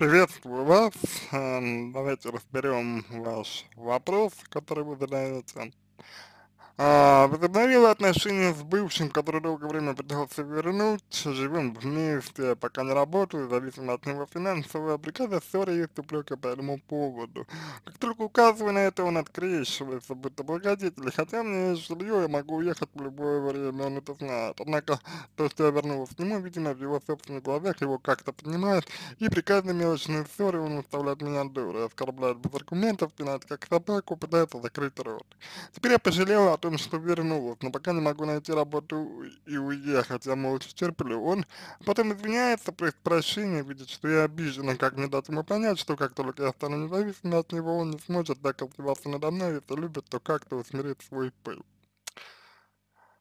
Приветствую вас. Эм, давайте разберем ваш вопрос, который вы задаете. А, возобновила отношения с бывшим, который долгое время пытался вернуть, живем вместе, пока не работаю, зависим от него финансового приказа, ссоры есть упреки по этому поводу. Как только указываю на это, он открещивается, будто благодетель, хотя мне есть жилье, я могу уехать в любое время, он это знает. Однако, то, что я вернулась к нему, видимо, в его собственных глазах его как-то понимает, и приказы мелочные ссоры он выставляет меня дурой, оскорбляет без аргументов, пинает как собаку, пытается закрыть рот. Теперь я пожалела потом что поверну но пока не могу найти работу и уехать, я молча терплю. Он потом извиняется, просит прощения, видит, что я обижена, как мне дать ему понять, что как только я стану независимой от него, он не сможет так издеваться надо мной, если любит, то как-то усмирит свой пыл.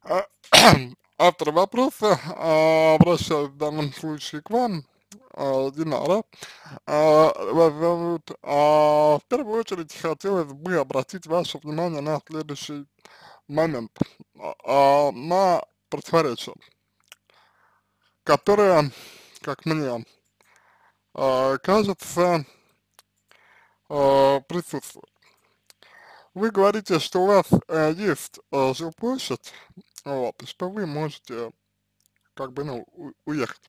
А, автор вопроса, а, обращаюсь в данном случае к вам, а, Динара. А, вас зовут. в первую очередь хотелось бы обратить ваше внимание на следующий момент, а, а, на противоречие, которое, как мне а, кажется, присутствует. Вы говорите, что у вас э, есть э, жилплощадь, вот, и что вы можете как бы, ну, уехать.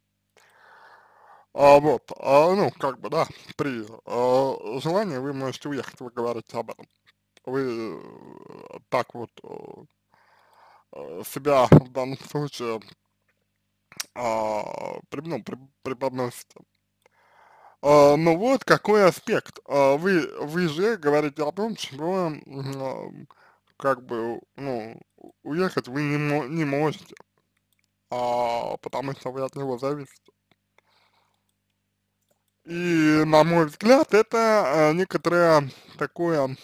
А, вот, а, ну, как бы, да, при а, желании вы можете уехать, вы говорите об этом вы э, так вот э, э, себя в данном случае а, при, ну, при, преподносите. А, но ну вот какой аспект. А, вы, вы же говорите о том, что а, как бы, ну, уехать вы не, не можете, а, потому что вы от него зависите. И, на мой взгляд, это а, некоторое такое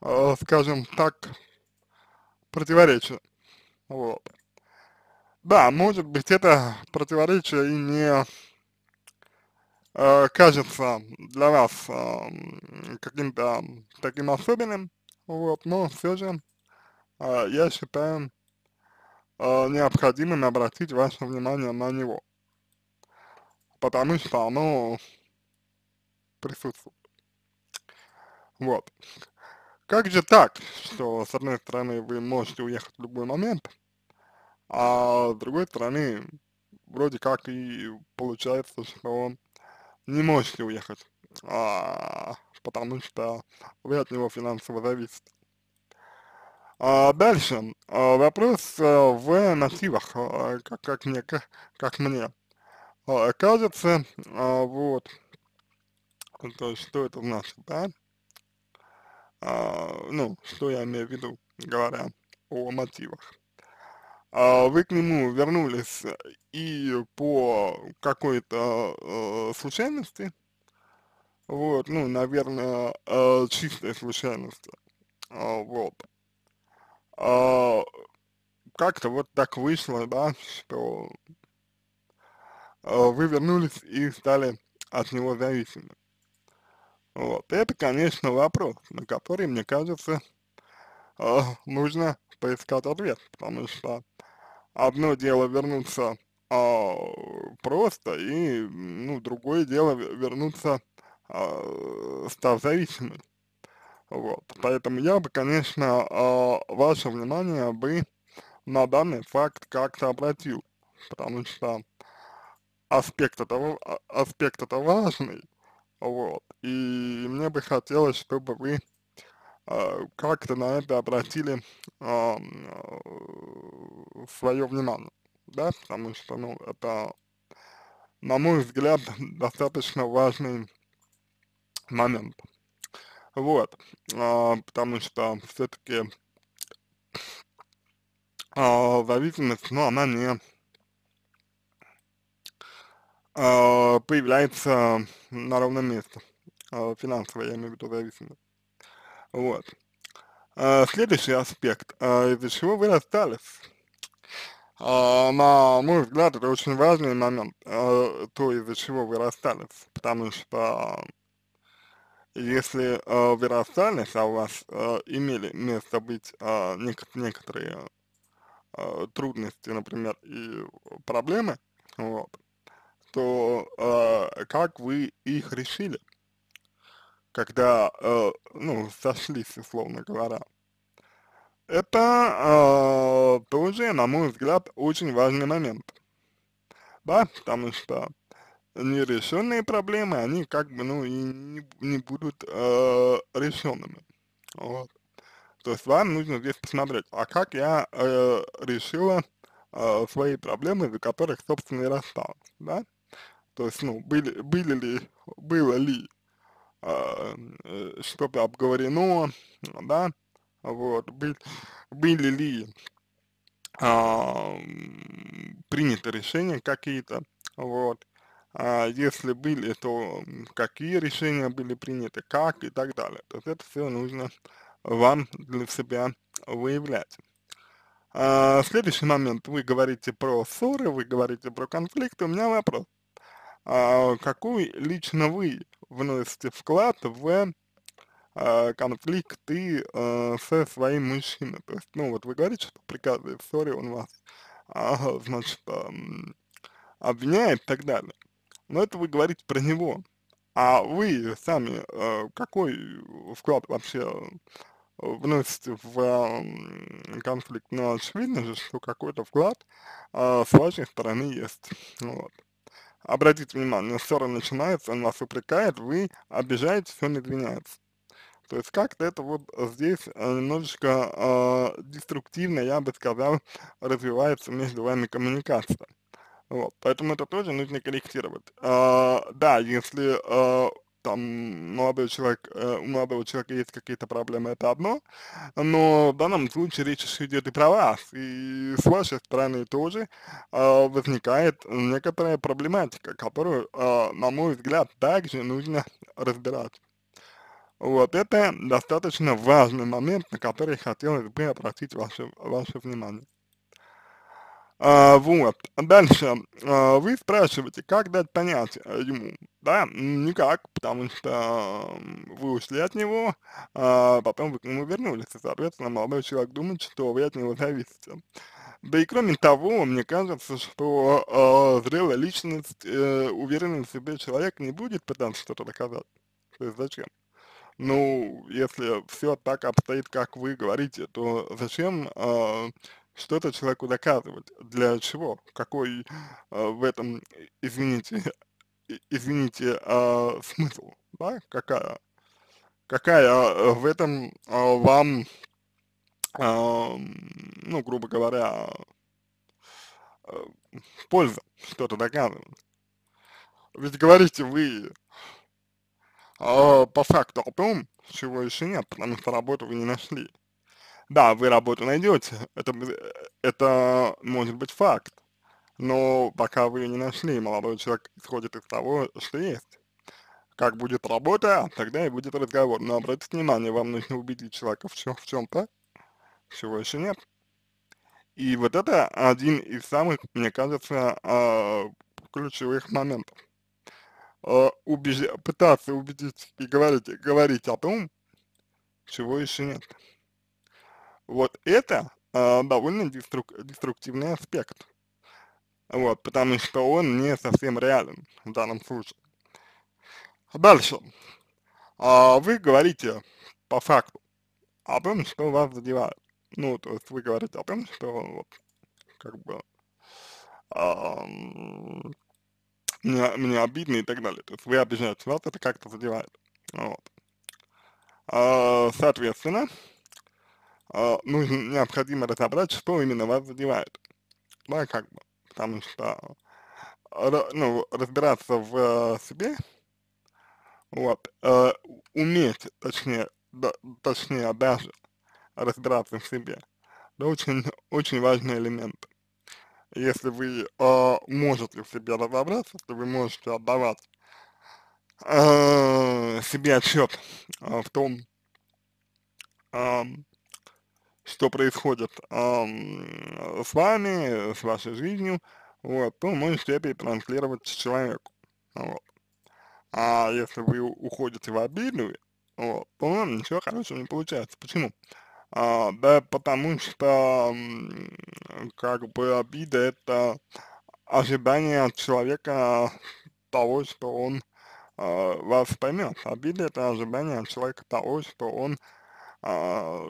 Э, скажем так, противоречия. Вот. Да, может быть, это противоречие и не э, кажется для вас э, каким-то таким особенным, вот, но все же э, я считаю э, необходимым обратить ваше внимание на него, потому что оно присутствует. Вот. Как же так, что с одной стороны вы можете уехать в любой момент, а с другой стороны вроде как и получается, что не можете уехать, а, потому что вы от него финансово зависите. А, дальше. А, вопрос э, в нативах, э, как, как мне, как, как мне э, кажется, вот, то, есть что это значит, да? а, ну, что я имею в виду, говоря о мотивах. А, вы к нему вернулись э, и по какой-то э, случайности, вот, ну, наверное, э, чистой случайности, а, вот. А, как-то вот так вышло, да, что э, вы вернулись и стали от него зависимы. Вот. Это, конечно, вопрос, на который, мне кажется, э, нужно поискать ответ, потому что одно дело вернуться э, просто, и, ну, другое дело вернуться, э, став зависимым. Вот. Поэтому я бы, конечно, э, ваше внимание бы на данный факт как-то обратил, потому что аспект этого, аспект это важный, вот. И мне бы хотелось, чтобы вы а, как-то на это обратили э, свое внимание, да, потому что, ну, это, на мой взгляд, достаточно важный момент. Вот, э, потому что все-таки э, а, зависимость, ну, она не а, появляется на ровном месте. А, финансово, я имею в виду зависимо. Вот. А, следующий аспект, из-за чего вы расстались. На мой взгляд, это очень важный момент, то, из-за чего вы расстались, потому что если вы расстались, а у вас имели место быть некоторые трудности, например, и проблемы, вот, то э, как вы их решили, когда, э, ну, сошлись, условно говоря. Это э, тоже, на мой взгляд, очень важный момент, да, потому что нерешенные проблемы, они как бы, ну, и не, не будут э, решенными, вот. То есть вам нужно здесь посмотреть, а как я э, решила э, свои проблемы, из-за которых, собственно, и рассталась, да? То есть, ну, были, были ли, было ли а, э, что-то обговорено, да, вот, был, были ли э, а, приняты решения какие-то, вот, а если были, то какие решения были приняты, как и так далее. То есть это все нужно вам для себя выявлять. А, следующий момент, вы говорите про ссоры, вы говорите про конфликты, у меня вопрос. А, какой лично вы вносите вклад в а, конфликты э, а, со своим мужчиной. То есть, ну, вот вы говорите, что приказывает, каждой он вас, а, значит, а, обвиняет и так далее. Но это вы говорите про него. А вы сами э, какой вклад вообще вносите в э, конфликт? Но ну, очевидно же, что какой-то вклад э, с вашей стороны есть. Вот обратите внимание, ссора начинается, он вас упрекает, вы обижаетесь, он извиняется. То есть как-то это вот здесь э, немножечко э, деструктивно, я бы сказал, развивается между вами коммуникация. Вот, поэтому это тоже нужно корректировать. Э, да, если э, там молодой человек, э, у молодого человека есть какие-то проблемы, это одно, но в данном случае речь идет и про вас, и с вашей стороны тоже э, возникает некоторая проблематика, которую, э, на мой взгляд, также нужно разбирать. Вот это достаточно важный момент, на который хотелось бы обратить ваше, ваше внимание. А, вот. Дальше. А, вы спрашиваете, как дать понять э, ему? Да, никак, потому что вы ушли от него, а потом вы к нему вернулись, и, соответственно, молодой человек думает, что вы от него зависите. Да и кроме того, мне кажется, что э, зрелая личность, э, уверенный в себе человек не будет пытаться что-то доказать. То есть зачем? Ну, если все так обстоит, как вы говорите, то зачем э, что-то человеку доказывать, для чего, какой э, в этом, извините, извините, э, смысл, да, какая, какая а, в этом э, вам, э, ну, грубо говоря, э, польза что-то доказывать. Ведь говорите вы э, по факту о том, чего еще нет, потому что работу вы не нашли. Да, вы работу найдете, это, э, это может быть факт, но пока вы ее не нашли, молодой человек исходит из того, что есть. Как будет работа, тогда и будет разговор. Но обратите внимание, вам нужно убедить человека в, чем, в чем-то, чего еще нет. И вот это один из самых, мне кажется, а, ключевых моментов. А, убеж... Пытаться убедить и говорить, говорить о том, чего еще нет. Вот это э, довольно деструк деструктивный аспект, вот, потому что он не совсем реален в данном случае. Дальше. А вы говорите по факту о том, что вас задевает. Ну, то есть вы говорите о том, что вот, как бы а, мне, обидно и так далее. То есть вы обижаете вас, это как-то задевает. Вот. А, соответственно, а, нужно, необходимо разобрать, что именно вас задевает, да, как бы, потому что, э, ну, разбираться в э, себе, вот, э, уметь, точнее, да, точнее, даже разбираться в себе, да, очень, очень важный элемент. Если вы э, можете в себе разобраться, то вы можете отдавать э, себе отчет э, в том, э, что происходит эм, с вами, с вашей жизнью, вот, то можете это и транслировать человеку, вот. А если вы уходите в обиду, вот, то ничего хорошего не получается. Почему? А, да потому что, как бы, обида это ожидание от человека того, что он а, вас поймет. Обида это ожидание от человека того, что он а,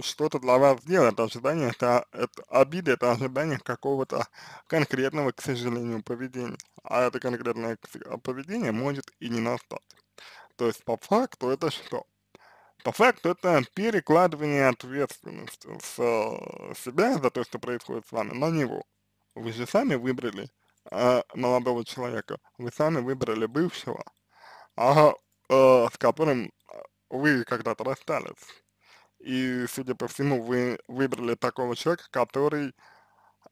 что-то для вас делает. Ожидание это, это обида, это ожидание какого-то конкретного, к сожалению, поведения. А это конкретное поведение может и не настать. То есть по факту это что? По факту это перекладывание ответственности с э, себя за то, что происходит с вами, на него. Вы же сами выбрали э, молодого человека, вы сами выбрали бывшего, а, э, с которым вы когда-то расстались. И, судя по всему, вы выбрали такого человека, который,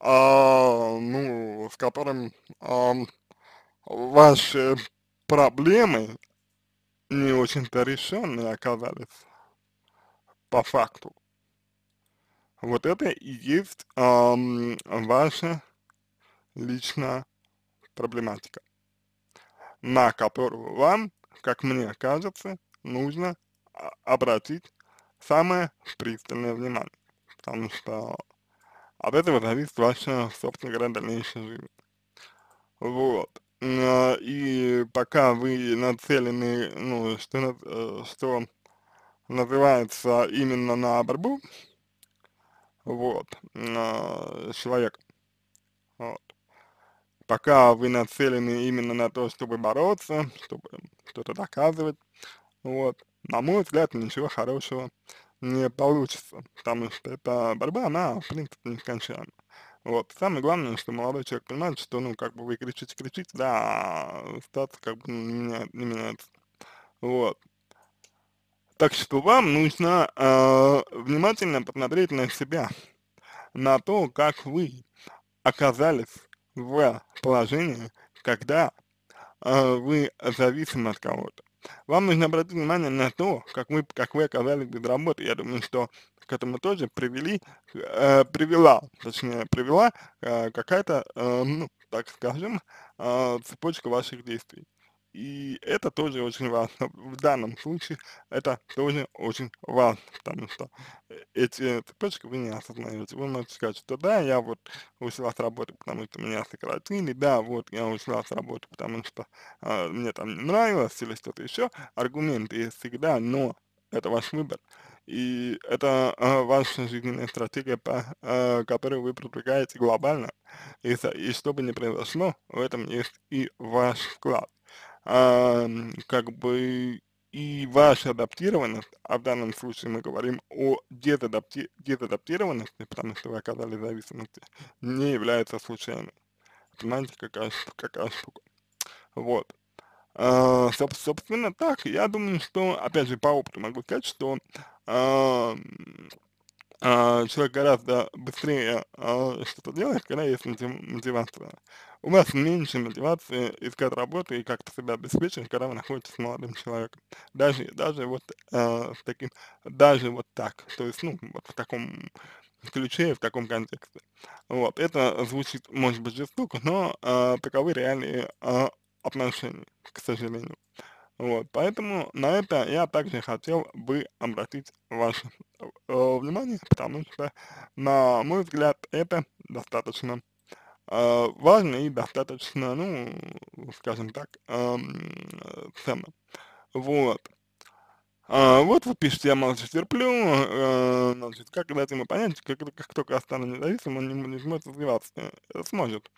а, ну, с которым а, ваши проблемы не очень-то решенные оказались по факту. Вот это и есть эм, ваша личная проблематика, на которую вам, как мне кажется, нужно а, обратить самое пристальное внимание, потому что от этого зависит ваша, собственно говоря, дальнейшая жизнь. Вот. Э, и пока вы нацелены, ну, что, э, что называется, именно на борьбу, вот, э, человек, вот, пока вы нацелены именно на то, чтобы бороться, чтобы что-то доказывать, вот, на мой взгляд, ничего хорошего не получится, потому что эта борьба, она, в принципе, нескончаема. Вот, самое главное, что молодой человек понимает, что, ну, как бы вы кричите, кричите, да, а статус как бы не, меняет, не меняется. Вот. Так что вам нужно э, внимательно посмотреть на себя, на то, как вы оказались в положении, когда э, вы зависимы от кого-то. Вам нужно обратить внимание на то, как вы, как вы оказались без работы. Я думаю, что к этому тоже привели, э, привела, точнее, привела э, какая-то, э, ну, так скажем, э, цепочка ваших действий. И это тоже очень важно. В данном случае это тоже очень важно, потому что э, эти цепочки э, вы не осознаете. Вы можете сказать, что да, я вот ушла с работы, потому что меня сократили, да, вот я ушла с работы, потому что э, мне там не нравилось или что-то еще. Аргументы есть всегда, но это ваш выбор. И это э, ваша жизненная стратегия, по, э, которую вы продвигаете глобально. И, и что бы ни произошло, в этом есть и ваш вклад а, как бы и ваша адаптированность, а в данном случае мы говорим о дезадапти дезадаптированности, потому что вы оказались в зависимости, не является случайным. Понимаете, какая, какая штука. Вот. А, собственно, так, я думаю, что, опять же, по опыту могу сказать, что а, а, человек гораздо быстрее а, что-то делает, когда есть мотивация. У вас меньше мотивации искать работу и как-то себя обеспечить, когда вы находитесь с молодым человеком. Даже, даже вот а, с таким, даже вот так, то есть, ну, вот в таком ключе в таком контексте. Вот, это звучит, может быть, жестоко, но э, таковы реальные э, отношения, к сожалению. Вот, поэтому на это я также хотел бы обратить ваше э, внимание, потому что, на мой взгляд, это достаточно э, важно и достаточно, ну, скажем так, э, ценно. Вот. А, вот вы пишете, я молчу, терплю, э, значит, как дать ему понять, как, как только я стану независимым, он не, сможет развиваться, э, сможет.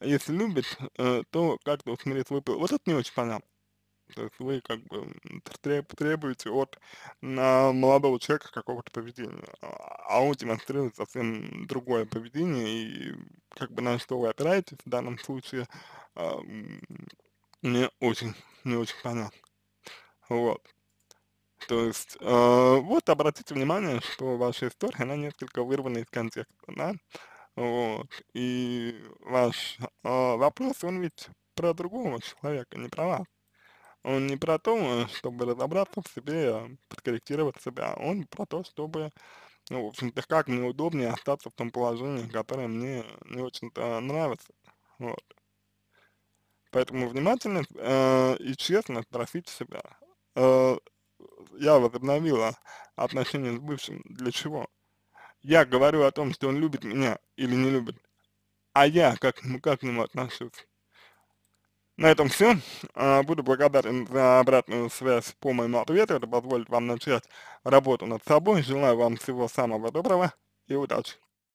Если любит, э, то как-то усмирит выпил. Вот это не очень понятно. То э, есть вы как бы требуете от а, молодого человека какого-то поведения, а, а он демонстрирует совсем другое поведение, и как бы на что вы опираетесь в данном случае, а, не очень, не очень понятно. Вот. То есть, э, вот обратите внимание, что ваша история, она несколько вырвана из контекста, да? Вот. И ваш э, вопрос, он ведь про другого человека, не про вас. Он не про то, э, чтобы разобраться в себе, а подкорректировать себя, он про то, чтобы, ну, в общем-то, как мне удобнее остаться в том положении, которое мне не очень-то нравится, вот. Поэтому внимательно э, и честно спросите себя, э, я возобновила отношения с бывшим для чего? Я говорю о том, что он любит меня или не любит, а я как, как к нему отношусь? На этом все. А, буду благодарен за обратную связь по моему ответу. Это позволит вам начать работу над собой. Желаю вам всего самого доброго и удачи.